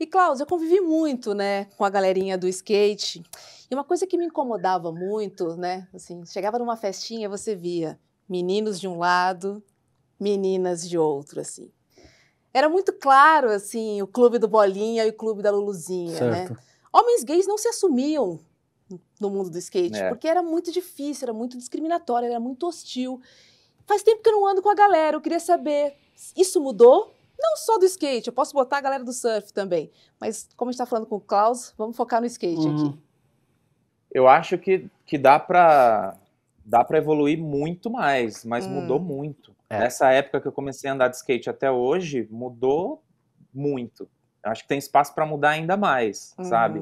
E, Cláudio, eu convivi muito, né, com a galerinha do skate. E uma coisa que me incomodava muito, né, assim, chegava numa festinha, você via meninos de um lado, meninas de outro, assim. Era muito claro, assim, o clube do Bolinha e o clube da Luluzinha, né. certo. né? Homens gays não se assumiam no mundo do skate, é. porque era muito difícil, era muito discriminatório, era muito hostil. Faz tempo que eu não ando com a galera, eu queria saber, isso mudou? não só do skate, eu posso botar a galera do surf também. Mas como a gente está falando com o Klaus, vamos focar no skate uhum. aqui. Eu acho que, que dá para dá para evoluir muito mais, mas hum. mudou muito. É. Nessa época que eu comecei a andar de skate até hoje, mudou muito. Eu acho que tem espaço para mudar ainda mais, uhum. sabe?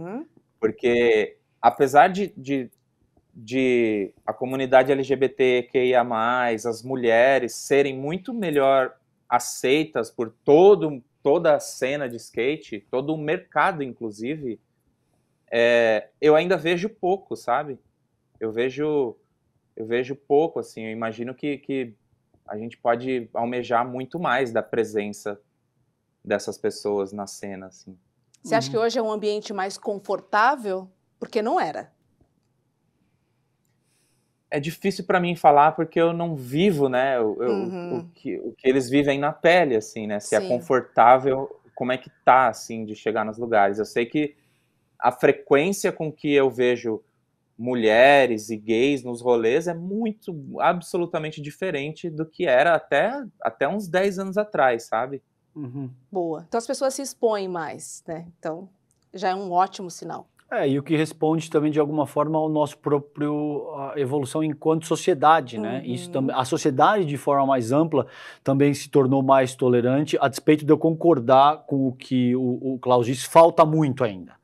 Porque apesar de, de, de a comunidade LGBTQIA, as mulheres serem muito melhor aceitas por todo, toda a cena de skate, todo o mercado, inclusive, é, eu ainda vejo pouco, sabe? Eu vejo, eu vejo pouco, assim. Eu imagino que, que a gente pode almejar muito mais da presença dessas pessoas na cena, assim. Você acha que uhum. hoje é um ambiente mais confortável? Porque não era é difícil para mim falar porque eu não vivo, né? Eu, uhum. o, que, o que eles vivem na pele, assim, né? Se é Sim. é confortável, como é que tá, assim, de chegar nos lugares. Eu sei que a frequência com que eu vejo mulheres e gays nos rolês é muito, absolutamente diferente do que era até, até uns 10 anos atrás, sabe? Uhum. Boa. Então as pessoas se expõem mais, né? Então já é um ótimo sinal. É, e o que responde também, de alguma forma, ao nosso próprio evolução enquanto sociedade, né? Uhum. Isso também, a sociedade, de forma mais ampla, também se tornou mais tolerante, a despeito de eu concordar com o que o, o Klaus disse, falta muito ainda.